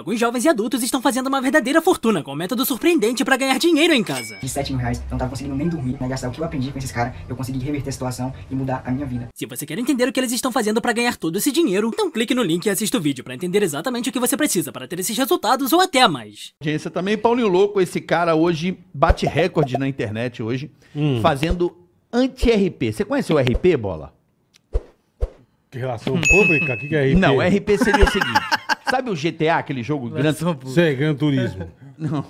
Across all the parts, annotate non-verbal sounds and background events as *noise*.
alguns jovens e adultos estão fazendo uma verdadeira fortuna com um método surpreendente para ganhar dinheiro em casa. De 7 mil reais, não tava conseguindo nem dormir, né? Gastar o que eu aprendi com esses caras, eu consegui reverter a situação e mudar a minha vida. Se você quer entender o que eles estão fazendo para ganhar todo esse dinheiro, então clique no link e assista o vídeo para entender exatamente o que você precisa para ter esses resultados ou até mais. Gente, também, tá Paulinho Louco, esse cara hoje bate recorde na internet hoje, hum. fazendo anti-RP. Você conhece o RP, Bola? Que Relação pública? O que, que é RP? Não, RP seria o seguinte. Sabe o GTA, aquele jogo é grande? Isso é Gran Turismo. Não.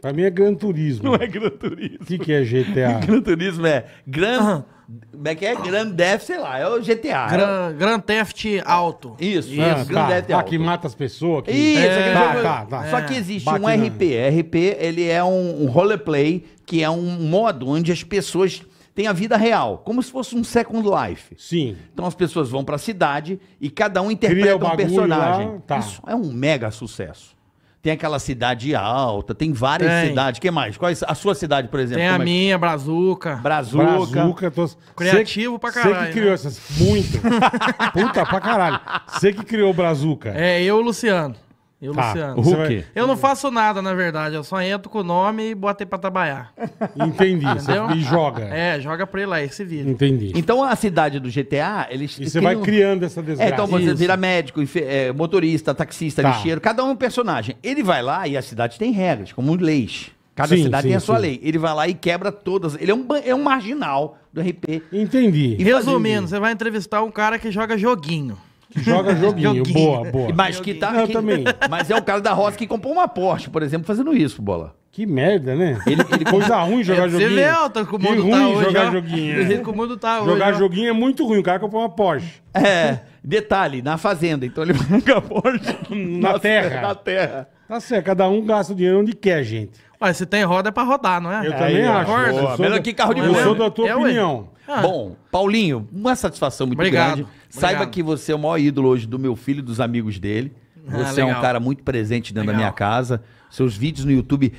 Pra mim é Gran Turismo. Não é Gran Turismo. O que, que é GTA? *laughs* Gran Turismo é Gran. Ah. Como é que é? Grand Theft, sei lá, é o GTA. É Gran, Grand Theft Auto. Isso, ah, isso. Ah, Grand tá, Theft ah, Auto. que mata as pessoas. Que... Isso, é. tá, jogo... tá, tá. Só que existe Bate um na... RP. RP, ele é um, um roleplay, que é um modo onde as pessoas tem a vida real, como se fosse um Second Life. Sim. Então as pessoas vão para a cidade e cada um interpreta um personagem. Lá, tá. Isso é um mega sucesso. Tem aquela cidade alta, tem várias tem. cidades. que mais? Qual é a sua cidade, por exemplo? Tem a é? minha, Brazuca. Brazuca. Brazuca tô... Criativo cê, pra caralho. Você que criou né? essas. Muito. *laughs* Puta pra caralho. Você que criou Brazuca. É, eu e o Luciano. E o Tá, Luciano. Hulk. vai- Eu não faço nada, na verdade. Eu só entro com o nome e botei pra trabalhar. *laughs* Entendi. Entendeu? E joga. É, joga pra ele lá, esse vídeo. Entendi. Então a cidade do GTA, eles. E você vai criando essa é, desgraça. É, então você Isso. vira médico, é, motorista, taxista, Tá. lixeiro, cada um é um personagem. Ele vai lá e a cidade tem regras, como leis. Cada Sim, cidade sim, tem a sua sim. lei. Ele vai lá e quebra todas. Ele é um, é um marginal do RP. Entendi. E Resumindo, você vai entrevistar um cara que joga joguinho joga *laughs* joguinho. joguinho. Boa, boa. Mas que tá. Eu também. Mas é o cara da Rosa que comprou uma Porsche, por exemplo, fazendo isso, bola. Que merda, né? Ele, ele coisa ruim jogar é, joguinho. Você vê, Alta, com o mundo tá ruim hoje, jogar joguinho. É. Com o mundo tá jogar joguinho é muito ruim. O cara comprou uma Porsche. É. Detalhe, na fazenda. Então ele nunca *laughs* a Porsche. Na, *laughs* na terra. Na terra. Tá certo. Cada um gasta o dinheiro onde quer, gente. Mas se tem roda é pra rodar, não é? Eu também acho. Boa. Melhor da... que carro de Eu sou da tua é, opinião. Ah. Bom, Paulinho, uma satisfação muito Obrigado. grande. Obrigado. Saiba que você é o maior ídolo hoje do meu filho e dos amigos dele. Ah, você ah, é um cara muito presente dentro legal. da minha casa. Seus vídeos no YouTube.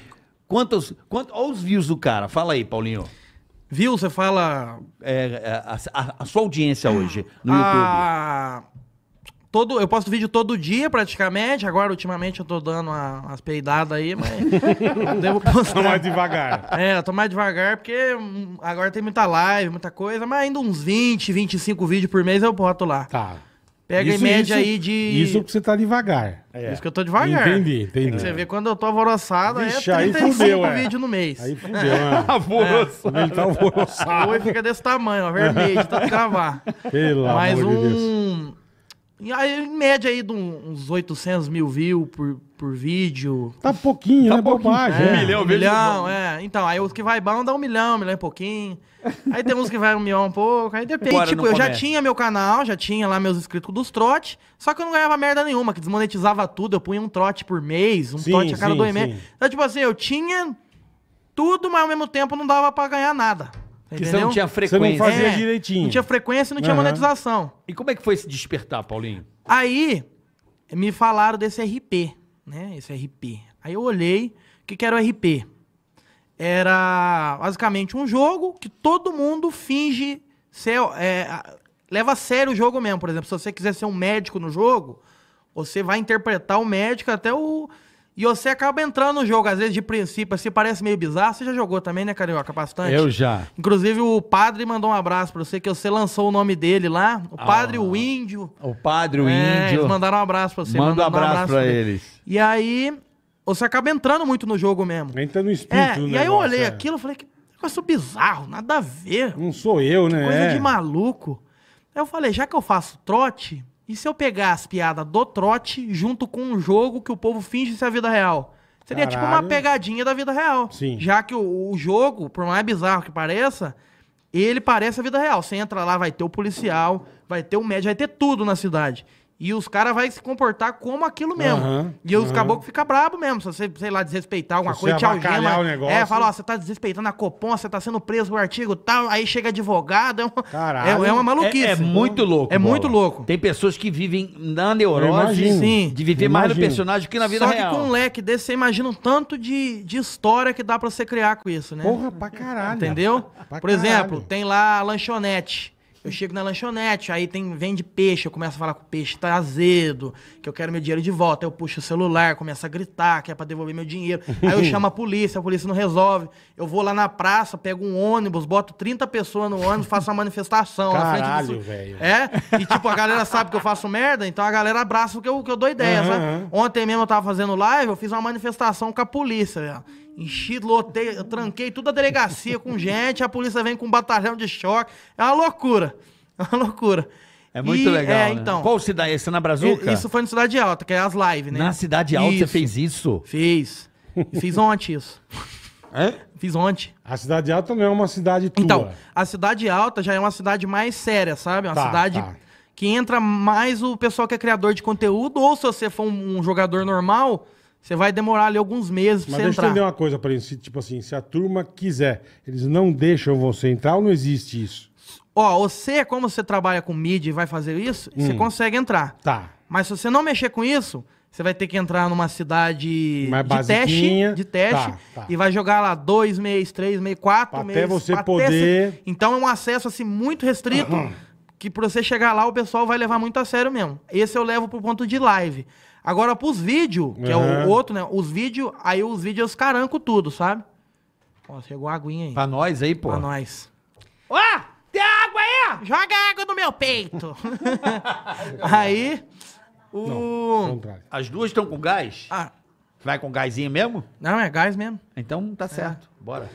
Quantos, quantos, olha os views do cara. Fala aí, Paulinho. Viu? Você fala. É, é, a, a, a, sua audiência hoje no a... Ah, YouTube todo, eu posto vídeo todo dia praticamente. Agora, ultimamente, eu tô dando uma, umas peidadas aí, mas *laughs* devo postar. Tô mais devagar. É, tô mais devagar, porque hum, agora tem muita live, muita coisa, mas ainda uns 20, 25 vídeos por mês eu boto lá. Tá. Pega isso, em média isso, aí de. Isso que você tá devagar. É. Isso que eu tô devagar. Entendi, entendi. Você vê quando eu tô alvoroçado, é Vixe, é 35 fudeu, é. vídeos no mês. Aí fudeu, é. Né? *laughs* Alvoroçado. É. Ele tá alvoroçado. Ou fica desse tamanho, ó, vermelho, de tanto *laughs* cavar. Pelo Mas amor um... de Deus. Aí, em média aí de uns 800 mil views por, por vídeo. Tá pouquinho, tá né? Pouquinho. Bobagem. É, um milhão, um milhão, é. Então, aí os que vai bom dá um milhão, um milhão e pouquinho. *laughs* Aí tem uns que vai um milhão um pouco. Aí depende. Agora tipo, eu começa. já tinha meu canal, já tinha lá meus inscritos dos trote, só que eu não ganhava merda nenhuma, que desmonetizava tudo. Eu punha um trote por mês, um sim, trote a cada sim, dois meses. Então, tipo assim, eu tinha tudo, mas ao mesmo tempo não dava para ganhar nada. Porque você não tinha frequência. Você não fazia é, direitinho. Não tinha frequência e não tinha monetização. E como é que foi se despertar, Paulinho? Aí me falaram desse RP, né? Esse RP. Aí eu olhei, o que, que era o RP? Era basicamente um jogo que todo mundo finge ser. É, leva a sério o jogo mesmo. Por exemplo, se você quiser ser um médico no jogo, você vai interpretar o médico até o. E você acaba entrando no jogo, às vezes, de princípio, assim, parece meio bizarro. Você já jogou também, né, Carioca? Bastante. Eu já. Inclusive, o padre mandou um abraço pra você, que você lançou o nome dele lá. O ah. padre, ah, o índio. O padre, o é, índio. Eles mandaram um abraço pra você. Manda um abraço, abraço pra, eles. E aí, você acaba entrando muito no jogo mesmo. Entra no espírito, é, né E negócio, aí eu olhei é. aquilo e falei, que negócio bizarro, nada a ver. Não sou eu, que né? Coisa é. de maluco. Aí eu falei, já que eu faço trote, e se eu pegar as piadas do trote junto com um jogo que o povo finge ser a vida real? Seria Caralho. tipo uma pegadinha da vida real. Sim. Já que o, o, jogo, por mais bizarro que pareça, ele parece a vida real. Você entra lá, vai ter o policial, vai ter o médico, vai ter tudo na cidade. E os caras vão se comportar como aquilo mesmo. Uhum, e os uhum. caboclos ficam brabo mesmo. Se você, sei lá, desrespeitar alguma se coisa, te algema. O negócio. É, fala, ó, você tá desrespeitando a Copom, você tá sendo preso no artigo tal, aí chega advogado. É, Caralho, é, é uma maluquice. É, é muito louco. É bola. muito louco. Tem pessoas que vivem na neurose sim, de viver mais no personagem que na vida real. Só que com um leque desse, você imagina um tanto de, de história que dá pra você criar com isso, né? Porra, pra caralho. Entendeu? Pra Por caralho. exemplo, tem lá a lanchonete. Eu chego na lanchonete, aí tem vende peixe, eu começo a falar que o peixe tá azedo, que eu quero meu dinheiro de volta. Aí eu puxo o celular, começo a gritar, que é pra devolver meu dinheiro. Aí eu chamo a polícia, a polícia não resolve. Eu vou lá na praça, pego um ônibus, boto 30 pessoas no ônibus, faço uma manifestação. Caralho, velho. É? E tipo, a galera sabe que eu faço merda, então a galera abraça o que eu, que eu dou ideia, uhum, sabe? Ontem mesmo eu tava fazendo live, eu fiz uma manifestação com a polícia, velho. Enchi, lotei, eu tranquei toda a delegacia com gente, a polícia vem com um batalhão de choque. É uma loucura. É uma loucura. É muito e, legal. É, né? então, Qual cidade? Essa é na Brazuca? Isso foi na Cidade Alta, que é as lives, né? Na Cidade Alta isso. você fez isso? Fiz. Fiz ontem isso. É? Fiz ontem. A Cidade Alta não é uma cidade tua. Então, a Cidade Alta já é uma cidade mais séria, sabe? É uma tá, cidade tá. que entra mais o pessoal que é criador de conteúdo, ou se você for um, um jogador normal, você vai demorar ali alguns meses pra Mas deixa eu entender uma coisa para eles. Tipo assim, se a turma quiser, eles não deixam você entrar ou não existe isso? Ó, você, como você trabalha com mídia e vai fazer isso, Hum. você consegue entrar. Tá. Mas se você não mexer com isso, você vai ter que entrar numa cidade Mais de teste, de teste Tá, tá. e vai jogar lá dois meses, três meses, quatro Até meses. você poder- Então é um acesso assim muito restrito que pra você chegar lá o pessoal vai levar muito a sério mesmo. Esse eu levo pro ponto de live. Agora pros vídeos, que é o outro, né? Os vídeos, aí os vídeos eu escaranco tudo, sabe? Ó, chegou a aguinha aí. Pra nós aí, pô. Pra nós. Ó, tem água aí! Joga água no meu peito! *laughs* aí, o... As duas estão com gás? Ah, Vai com gásinho mesmo? não, é gás mesmo. Então tá é. certo. Bora.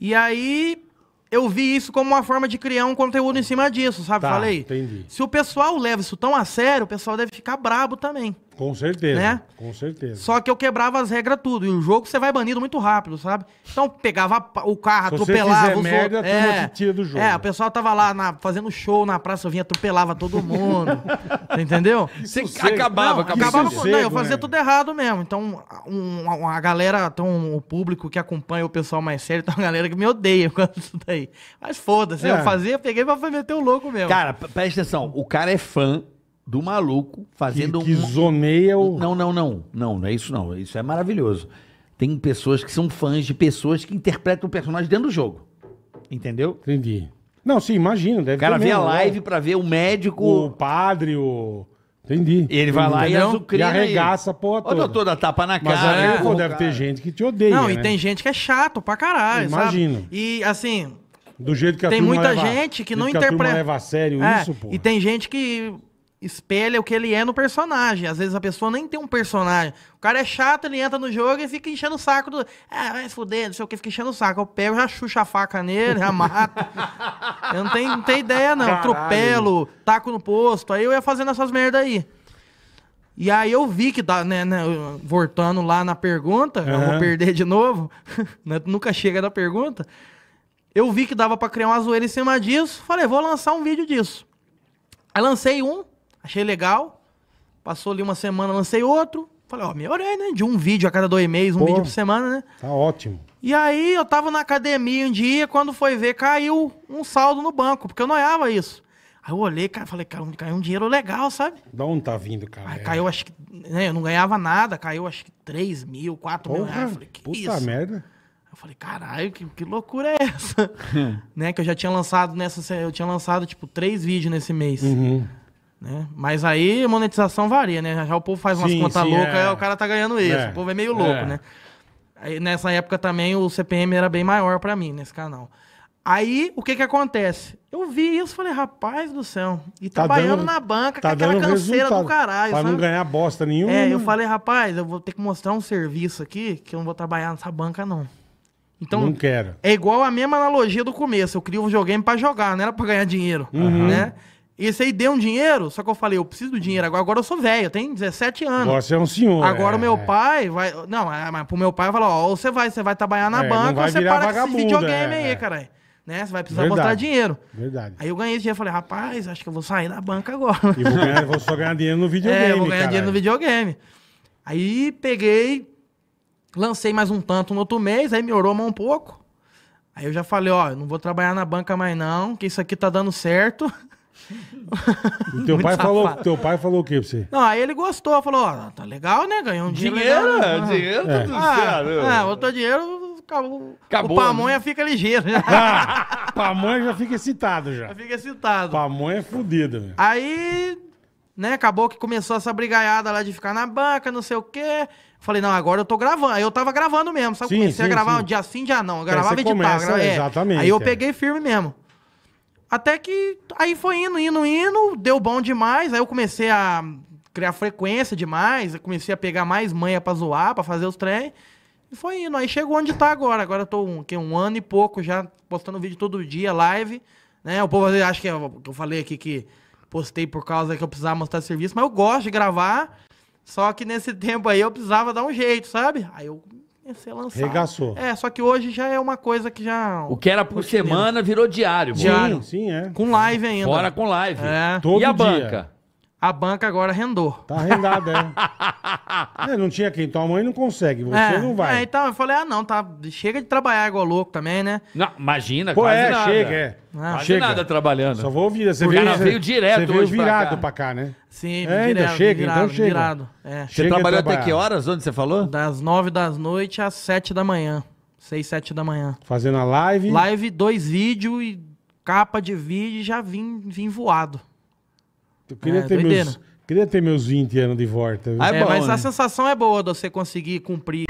E aí, eu vi isso como uma forma de criar um conteúdo em cima disso, sabe? Tá, Falei. entendi. Se o pessoal leva isso tão a sério, o pessoal deve ficar brabo também. Com certeza. Né? Com certeza. Só que eu quebrava as regras tudo. E o jogo você vai banido muito rápido, sabe? Então pegava o carro, Se atropelava você os merda, outros. É, tira do jogo. É, o pessoal tava lá na, fazendo show na praça, eu vinha, atropelava todo mundo. *laughs* entendeu? Você acabava, não, acabava. Com, não, eu fazia né? tudo errado mesmo. Então, um, a galera, então, o público que acompanha o pessoal mais sério, tem tá uma galera que me odeia quando *laughs* isso daí. Mas foda-se, é. eu fazia, peguei pra meter o louco mesmo. Cara, presta atenção, o cara é fã do maluco fazendo que, que um... zoneia o... Não, não, não. Não, não é isso não. Isso é maravilhoso. Tem pessoas que são fãs de pessoas que interpretam o personagem dentro do jogo. Entendeu? Entendi. Não, sim, imagino. Deve o cara vê a né? live né? pra ver o médico... O padre, o... Entendi. Ele entendi. vai lá e E arregaça a porra toda. Ô, doutor, dá tapa na cara. Mas aí, né? pô, deve ter gente que te odeia, Não, né? e tem gente que é chato pra caralho, Imagino. Sabe? E, assim... Do jeito que a Tem muita leva, gente que não interpreta... leva a sério é, isso, pô. E tem gente que espelha o que ele é no personagem. Às vezes a pessoa nem tem um personagem. O cara é chato, ele entra no jogo e fica enchendo o saco do. Ah, vai se fuder, não sei o que, fica enchendo o saco. Eu pego, já chucho a faca nele, já mato. eu não tenho, não tenho ideia, não. Caralho. Tropelo, taco no posto. Aí eu ia fazendo essas merda aí. E aí eu vi que, tá, né, né, voltando lá na pergunta, uhum. eu vou perder de novo, *laughs* né, nunca chega da pergunta. Eu vi que dava para criar uma zoeira em cima disso, falei, vou lançar um vídeo disso. Aí lancei um, Achei legal. Passou ali uma semana, lancei outro. Falei, ó, melhorei, né? De um vídeo a cada dois meses, um Pô, vídeo por semana, né? Tá ótimo. E aí eu tava na academia um dia, quando foi ver, caiu um saldo no banco, porque eu noiava isso. Aí eu olhei, cara, falei, cara, caiu um dinheiro legal, sabe? Da onde tá vindo, cara? Aí é. caiu, acho que, né, eu não ganhava nada, caiu acho que 3 mil, 4 Porra, mil reais. Falei, que puta isso? merda. Eu falei, caralho, que, que loucura é essa? *laughs* né, que eu já tinha lançado nessa, eu tinha lançado, tipo, três vídeos nesse mês. Uhum. Né? Mas aí a monetização varia, né? Já o povo faz umas sim, contas loucas, é. o cara tá ganhando isso. É. O povo é meio louco, é. né? Aí, nessa época também o CPM era bem maior para mim nesse canal. Aí o que que acontece? Eu vi isso, falei, rapaz do céu. E tá trabalhando tá dando, na banca tá com aquela canseira do caralho. Pra sabe? não ganhar bosta nenhuma. É, eu falei, rapaz, eu vou ter que mostrar um serviço aqui que eu não vou trabalhar nessa banca, não. Então, não quero. É igual a mesma analogia do começo. Eu crio um videogame para jogar, não era pra ganhar dinheiro. Uhum. Né? E esse aí deu um dinheiro, só que eu falei, eu preciso do dinheiro agora, agora eu sou velho, eu tenho 17 anos. Você é um senhor. Agora o meu é. pai vai. Não, é, mas pro meu pai falar, ó, você vai, você vai trabalhar na é, banca, ou você para com esse videogame é, aí, é. caralho. Né? Você vai precisar Verdade. botar dinheiro. Verdade. Aí eu ganhei esse dinheiro, falei, rapaz, acho que eu vou sair da banca agora. E vou, ganhar, vou só ganhar dinheiro no videogame. *laughs* É, vou ganhar caralho. dinheiro no videogame. Aí peguei, lancei mais um tanto no outro mês, aí melhorou mais um pouco. Aí eu já falei, ó, eu não vou trabalhar na banca mais não, que isso aqui tá dando certo. *laughs* O *laughs* teu pai, falou, teu pai falou o que pra você? Não, aí ele gostou, falou, ó, tá legal, né? Ganhou um dinheiro. Dinheiro, legal, né? É, dinheiro, tá é. tudo né? ah, certo. É, outro dinheiro, acabou. acabou o pamonha né? fica ligeiro. Já. Né? Ah, pamonha já fica excitado já. Já fica excitado. Pamonha é fodido, Aí, né, acabou que começou essa brigaiada lá de ficar na banca, não sei o quê. Falei, não, agora eu tô gravando. Aí eu tava gravando mesmo, sabe? Sim, comecei sim, a gravar sim. um dia sim, dia não. Eu gravava e editava. É. Exatamente. Aí eu é. peguei firme mesmo. Até que aí foi indo, indo, indo, deu bom demais. Aí eu comecei a criar frequência demais, eu comecei a pegar mais manha pra zoar, pra fazer os trem. E foi indo. Aí chegou onde tá agora. Agora eu tô um, um ano e pouco já postando vídeo todo dia, live. Né? O povo acha que é eu, eu falei aqui que postei por causa que eu precisava mostrar serviço, mas eu gosto de gravar. Só que nesse *laughs* tempo aí eu precisava dar um jeito, sabe? Aí eu ia é, ser lançado. Regaçou. É, só que hoje já é uma coisa que já. O que era por semana virou diário, Diário. Sim, sim, é. Com live ainda. Fora com live. É. Todo e a dia. banca? A banca agora rendou. Tá arrendada, é. *laughs* é. Não tinha quem. Tua mãe não consegue, você é, não vai. É, então eu falei, ah, não, tá, chega de trabalhar igual louco também, né? Não, imagina, Pô, quase é, nada. chega, é. Ah, quase chega. nada trabalhando. Só vou ouvir. Você veio, cara veio direto Você veio virado pra cá, pra cá né? Sim, é, ainda chega, virado, então chega. Então virado, é. Você chega trabalhou até que horas? Onde você falou? Das nove da noite às sete da manhã. Seis, sete da manhã. Fazendo a live? Live, dois vídeos e capa de vídeo e já vim, vim voado. Eu queria, é, ter meus, queria ter meus 20 anos de volta. Ah, é, é bom, mas né? a sensação é boa de você conseguir cumprir.